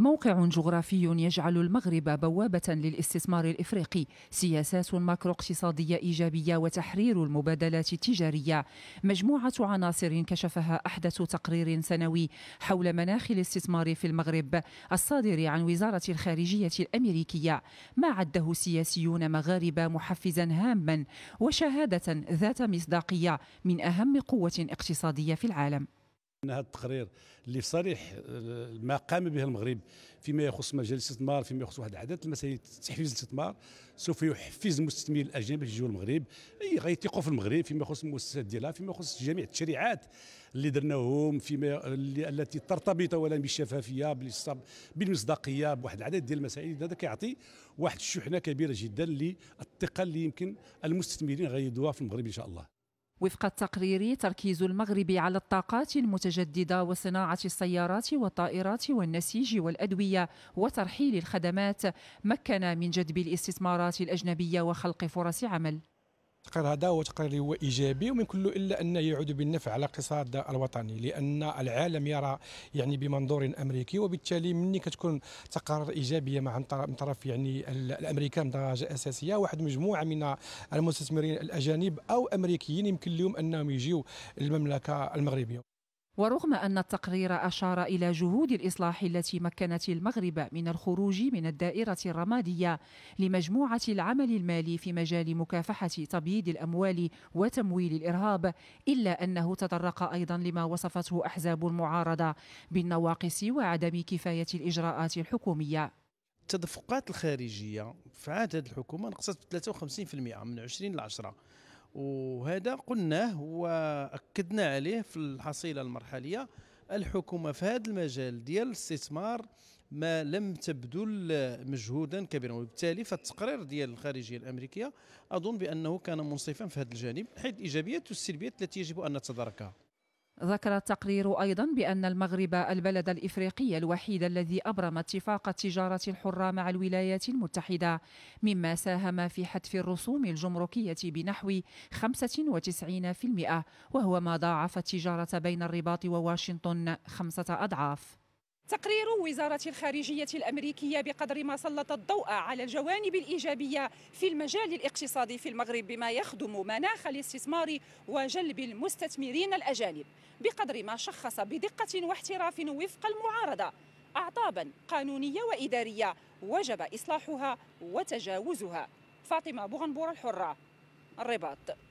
موقع جغرافي يجعل المغرب بوابة للاستثمار الإفريقي سياسات ماكرو اقتصادية إيجابية وتحرير المبادلات التجارية مجموعة عناصر كشفها أحدث تقرير سنوي حول مناخ الاستثمار في المغرب الصادر عن وزارة الخارجية الأمريكية ما عده سياسيون مغاربة محفزا هاما وشهادة ذات مصداقية من أهم قوة اقتصادية في العالم ان هذا التقرير اللي في صريح ما قام به المغرب فيما يخص مجال الاستثمار فيما يخص واحد العدد المسائل تحفيز الاستثمار سوف يحفز المستثمرين الاجانب باش يجيو المغرب اي غيثقوا في المغرب فيما يخص المؤسسات ديالها فيما يخص جميع التشريعات اللي درناهم فيما التي ترتبط اولا بالشفافيه بالمصداقيه بواحد العدد ديال المسائل هذا كيعطي واحد الشحنه كبيره جدا للثقه اللي يمكن المستثمرين غيدوها في المغرب ان شاء الله وفق التقرير تركيز المغرب على الطاقات المتجدده وصناعه السيارات والطائرات والنسيج والادويه وترحيل الخدمات مكن من جذب الاستثمارات الاجنبيه وخلق فرص عمل التقرير هذا هو تقرير هو ايجابي ومن كل الا انه يعود بالنفع على الاقتصاد الوطني لان العالم يرى يعني بمنظور امريكي وبالتالي مني كتكون تقارير ايجابيه مع من طرف يعني الامريكان درجه اساسيه واحد مجموعه من المستثمرين الاجانب او امريكيين يمكن لهم انهم يجيو المملكه المغربيه ورغم أن التقرير أشار إلى جهود الإصلاح التي مكنت المغرب من الخروج من الدائرة الرمادية لمجموعة العمل المالي في مجال مكافحة تبييض الأموال وتمويل الإرهاب إلا أنه تطرق أيضا لما وصفته أحزاب المعارضة بالنواقص وعدم كفاية الإجراءات الحكومية التدفقات الخارجية في عهد الحكومة نقصت 53% من 20 ل 10 وهذا قلناه واكدنا عليه في الحصيله المرحليه الحكومه في هذا المجال ديال الاستثمار ما لم تبذل مجهودا كبيرا وبالتالي فالتقرير ديال الخارجيه الامريكيه اظن بانه كان منصفا في هذا الجانب حيث الايجابيات والسلبيات التي يجب ان نتداركها ذكر التقرير أيضا بأن المغرب البلد الإفريقي الوحيد الذي أبرم اتفاق التجارة الحرة مع الولايات المتحدة مما ساهم في حتف الرسوم الجمركية بنحو 95% وهو ما ضاعف التجارة بين الرباط وواشنطن خمسة أضعاف تقرير وزارة الخارجية الأمريكية بقدر ما سلط الضوء على الجوانب الإيجابية في المجال الاقتصادي في المغرب بما يخدم مناخ الاستثمار وجلب المستثمرين الأجانب بقدر ما شخص بدقة واحتراف وفق المعارضة أعطابا قانونية وإدارية وجب إصلاحها وتجاوزها فاطمة بوغنبور الحرة الرباط